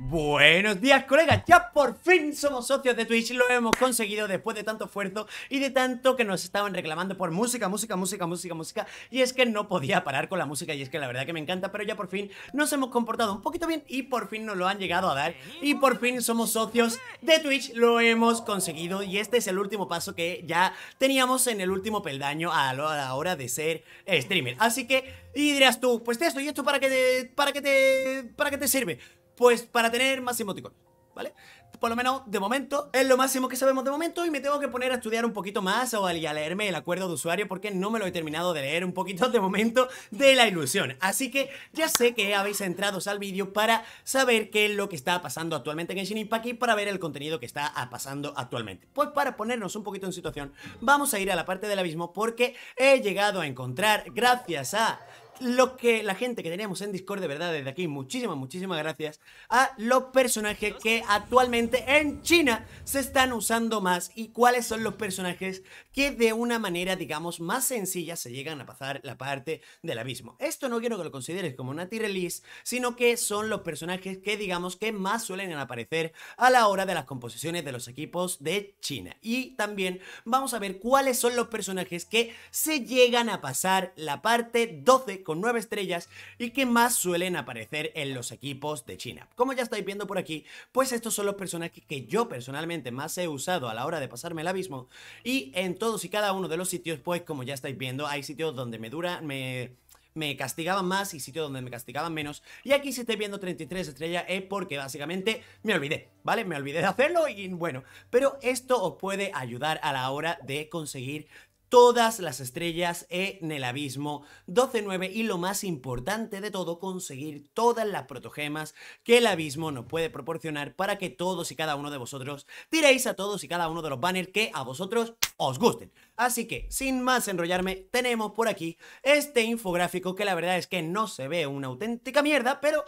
Buenos días colegas, ya por fin somos socios de Twitch, lo hemos conseguido después de tanto esfuerzo y de tanto que nos estaban reclamando por música, música, música, música, música y es que no podía parar con la música y es que la verdad que me encanta, pero ya por fin nos hemos comportado un poquito bien y por fin nos lo han llegado a dar y por fin somos socios de Twitch, lo hemos conseguido y este es el último paso que ya teníamos en el último peldaño a la hora de ser streamer, así que y dirás tú, pues esto y esto para que te, para que te, para que te sirve pues para tener más emoticones, ¿vale? por lo menos de momento, es lo máximo que sabemos de momento y me tengo que poner a estudiar un poquito más o a leerme el acuerdo de usuario porque no me lo he terminado de leer un poquito de momento de la ilusión. Así que ya sé que habéis entrado al vídeo para saber qué es lo que está pasando actualmente en Genshin Impact y para ver el contenido que está pasando actualmente. Pues para ponernos un poquito en situación, vamos a ir a la parte del abismo porque he llegado a encontrar, gracias a lo que la gente que teníamos en Discord, de verdad, desde aquí, muchísimas, muchísimas gracias a los personajes que actualmente en China se están usando más y cuáles son los personajes que de una manera, digamos, más sencilla se llegan a pasar la parte del abismo. Esto no quiero que lo consideres como una release, sino que son los personajes que digamos que más suelen aparecer a la hora de las composiciones de los equipos de China. Y también vamos a ver cuáles son los personajes que se llegan a pasar la parte 12 con 9 estrellas y que más suelen aparecer en los equipos de China. Como ya estáis viendo por aquí, pues estos son los personajes que yo personalmente más he usado a la hora de pasarme el abismo. Y en todos y cada uno de los sitios, pues como ya estáis viendo, hay sitios donde me dura, me me castigaban más y sitios donde me castigaban menos. Y aquí si estáis viendo 33 estrellas es porque básicamente me olvidé, ¿vale? Me olvidé de hacerlo y bueno, pero esto os puede ayudar a la hora de conseguir todas las estrellas en el abismo 12-9 y lo más importante de todo, conseguir todas las protogemas que el abismo nos puede proporcionar para que todos y cada uno de vosotros tiréis a todos y cada uno de los banners que a vosotros os gusten. Así que, sin más enrollarme, tenemos por aquí este infográfico que la verdad es que no se ve una auténtica mierda, pero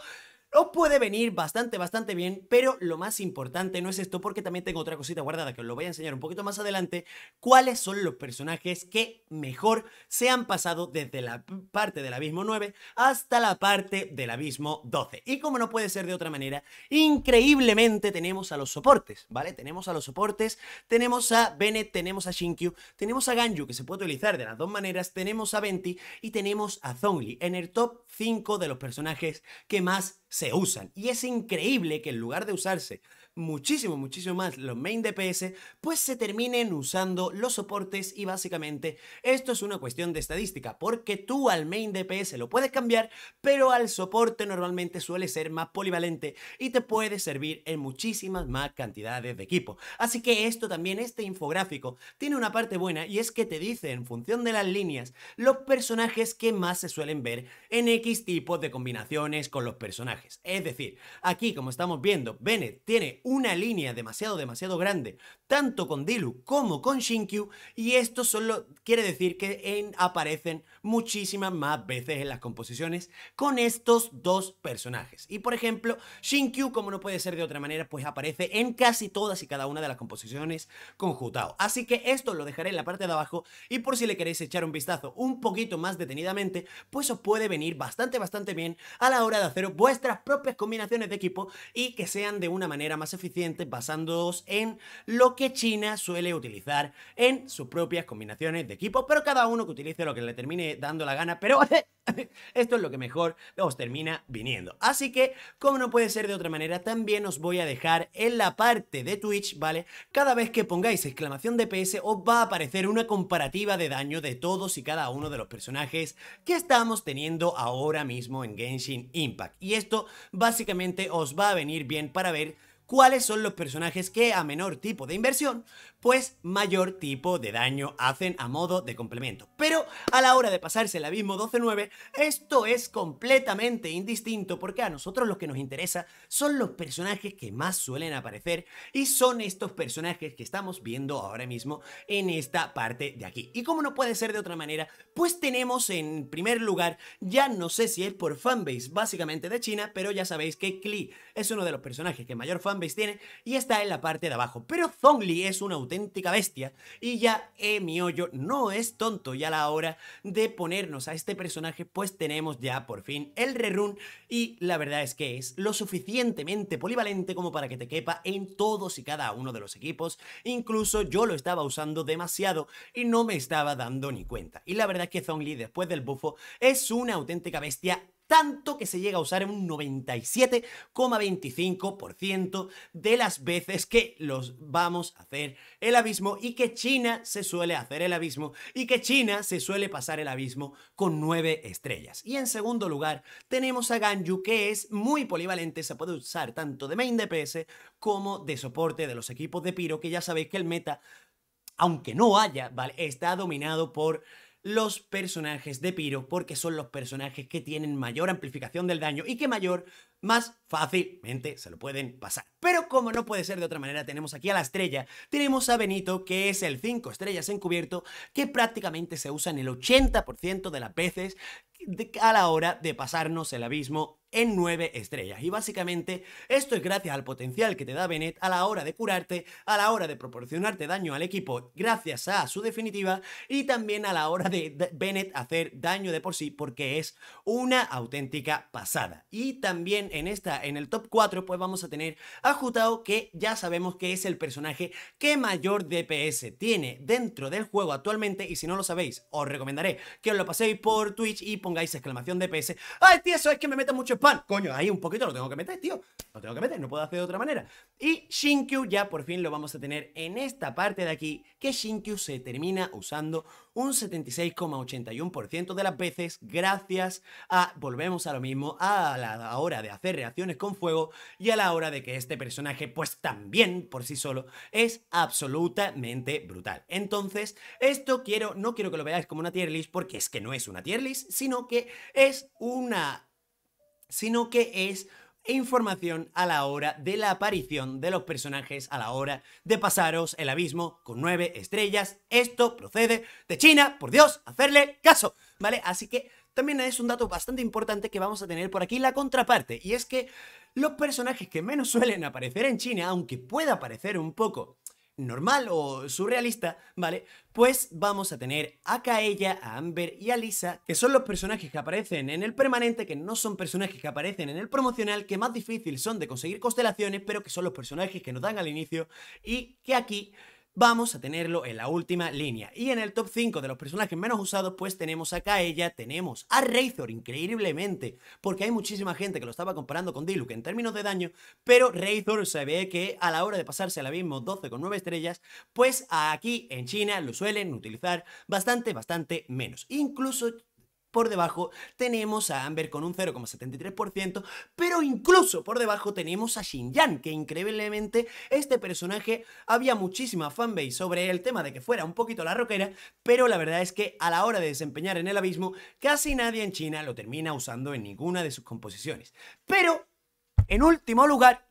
os puede venir bastante, bastante bien, pero lo más importante no es esto, porque también tengo otra cosita guardada que os lo voy a enseñar un poquito más adelante, cuáles son los personajes que mejor se han pasado desde la parte del abismo 9 hasta la parte del abismo 12. Y como no puede ser de otra manera, increíblemente tenemos a los soportes, ¿vale? Tenemos a los soportes, tenemos a Bennett, tenemos a Shinkyu, tenemos a Ganju, que se puede utilizar de las dos maneras, tenemos a Venti y tenemos a Zhongli en el top 5 de los personajes que más se usan. Y es increíble que en lugar de usarse muchísimo, muchísimo más los main DPS, pues se terminen usando los soportes y básicamente esto es una cuestión de estadística, porque tú al main DPS lo puedes cambiar, pero al soporte normalmente suele ser más polivalente y te puede servir en muchísimas más cantidades de equipo. Así que esto también, este infográfico, tiene una parte buena y es que te dice en función de las líneas los personajes que más se suelen ver en X tipos de combinaciones con los personajes. Es decir, aquí como estamos viendo, Bennett tiene una línea demasiado, demasiado grande, tanto con Dilu como con Shinkyu, y esto solo quiere decir que en aparecen muchísimas más veces en las composiciones con estos dos personajes. Y por ejemplo, Shinkyu, como no puede ser de otra manera, pues aparece en casi todas y cada una de las composiciones con Jutao. Así que esto lo dejaré en la parte de abajo, y por si le queréis echar un vistazo un poquito más detenidamente, pues os puede venir bastante, bastante bien a la hora de hacer vuestras propias combinaciones de equipo y que sean de una manera más eficiente basándoos en lo que China suele utilizar en sus propias combinaciones de equipos, pero cada uno que utilice lo que le termine dando la gana, pero esto es lo que mejor os termina viniendo. Así que, como no puede ser de otra manera, también os voy a dejar en la parte de Twitch, ¿vale? Cada vez que pongáis exclamación de PS os va a aparecer una comparativa de daño de todos y cada uno de los personajes que estamos teniendo ahora mismo en Genshin Impact. Y esto básicamente os va a venir bien para ver cuáles son los personajes que a menor tipo de inversión, pues mayor tipo de daño hacen a modo de complemento. Pero a la hora de pasarse el abismo 12-9, esto es completamente indistinto porque a nosotros lo que nos interesa son los personajes que más suelen aparecer y son estos personajes que estamos viendo ahora mismo en esta parte de aquí. Y como no puede ser de otra manera, pues tenemos en primer lugar, ya no sé si es por fanbase básicamente de China, pero ya sabéis que Klee es uno de los personajes que mayor fanbase tiene y está en la parte de abajo. Pero Zhongli es una auténtica bestia y ya eh, mi hoyo no es tonto y a la hora de ponernos a este personaje pues tenemos ya por fin el rerun y la verdad es que es lo suficientemente polivalente como para que te quepa en todos y cada uno de los equipos. Incluso yo lo estaba usando demasiado y no me estaba dando ni cuenta. Y la verdad es que Zhongli después del bufo es una auténtica bestia tanto que se llega a usar en un 97,25% de las veces que los vamos a hacer el abismo y que China se suele hacer el abismo y que China se suele pasar el abismo con 9 estrellas. Y en segundo lugar tenemos a Ganju que es muy polivalente, se puede usar tanto de main DPS como de soporte de los equipos de Piro que ya sabéis que el meta aunque no haya, ¿vale? Está dominado por los personajes de Piro, porque son los personajes que tienen mayor amplificación del daño y que mayor, más fácilmente se lo pueden pasar. Pero como no puede ser de otra manera, tenemos aquí a la estrella, tenemos a Benito, que es el 5 estrellas encubierto, que prácticamente se usa en el 80% de las veces a la hora de pasarnos el abismo en 9 estrellas. Y básicamente esto es gracias al potencial que te da Bennett a la hora de curarte, a la hora de proporcionarte daño al equipo gracias a su definitiva y también a la hora de Bennett hacer daño de por sí porque es una auténtica pasada. Y también en esta, en el top 4, pues vamos a tener a Jutao que ya sabemos que es el personaje que mayor DPS tiene dentro del juego actualmente y si no lo sabéis, os recomendaré que os lo paséis por Twitch y pongáis exclamación DPS. ¡Ay, tío, eso es que me meta mucho pan. Coño, ahí un poquito lo tengo que meter, tío. Lo tengo que meter, no puedo hacer de otra manera. Y Shinkyu ya por fin lo vamos a tener en esta parte de aquí, que Shinkyu se termina usando un 76,81% de las veces gracias a, volvemos a lo mismo, a la hora de hacer reacciones con fuego y a la hora de que este personaje pues también por sí solo es absolutamente brutal. Entonces, esto quiero, no quiero que lo veáis como una tier list porque es que no es una tier list, sino que es una sino que es información a la hora de la aparición de los personajes, a la hora de pasaros el abismo con nueve estrellas. Esto procede de China, por Dios, hacerle caso, ¿vale? Así que también es un dato bastante importante que vamos a tener por aquí la contraparte, y es que los personajes que menos suelen aparecer en China, aunque pueda aparecer un poco normal o surrealista, ¿vale? Pues vamos a tener a Kaella, a Amber y a Lisa, que son los personajes que aparecen en el permanente, que no son personajes que aparecen en el promocional, que más difícil son de conseguir constelaciones, pero que son los personajes que nos dan al inicio y que aquí vamos a tenerlo en la última línea. Y en el top 5 de los personajes menos usados, pues tenemos a ella, tenemos a Razor, increíblemente, porque hay muchísima gente que lo estaba comparando con Diluc en términos de daño, pero Razor se ve que a la hora de pasarse al abismo 9 estrellas, pues aquí en China lo suelen utilizar bastante, bastante menos. Incluso por debajo tenemos a Amber con un 0,73%, pero incluso por debajo tenemos a Xinjiang, que increíblemente este personaje había muchísima fanbase sobre el tema de que fuera un poquito la roquera, pero la verdad es que a la hora de desempeñar en el abismo, casi nadie en China lo termina usando en ninguna de sus composiciones. Pero, en último lugar,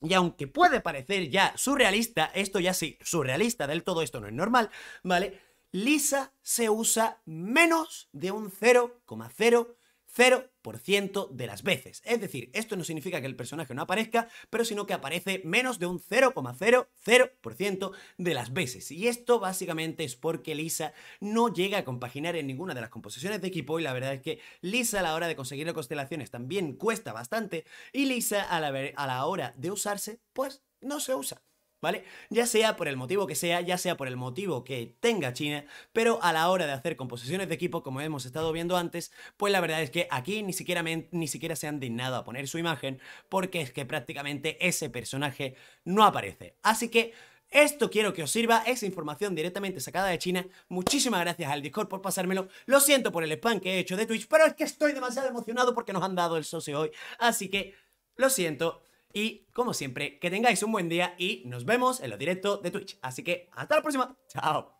y aunque puede parecer ya surrealista, esto ya sí, surrealista del todo, esto no es normal, ¿vale? lisa se usa menos de un 0,00% de las veces. Es decir, esto no significa que el personaje no aparezca, pero sino que aparece menos de un 0,00% de las veces. Y esto básicamente es porque Lisa no llega a compaginar en ninguna de las composiciones de equipo y la verdad es que Lisa a la hora de conseguir constelaciones también cuesta bastante y Lisa a la, a la hora de usarse, pues no se usa. ¿Vale? Ya sea por el motivo que sea, ya sea por el motivo que tenga China, pero a la hora de hacer composiciones de equipo, como hemos estado viendo antes, pues la verdad es que aquí ni siquiera, ni siquiera se han dignado a poner su imagen, porque es que prácticamente ese personaje no aparece. Así que... Esto quiero que os sirva, esa información directamente sacada de China. Muchísimas gracias al Discord por pasármelo. Lo siento por el spam que he hecho de Twitch, pero es que estoy demasiado emocionado porque nos han dado el socio hoy. Así que, lo siento. Y como siempre, que tengáis un buen día y nos vemos en lo directo de Twitch. Así que hasta la próxima. Chao.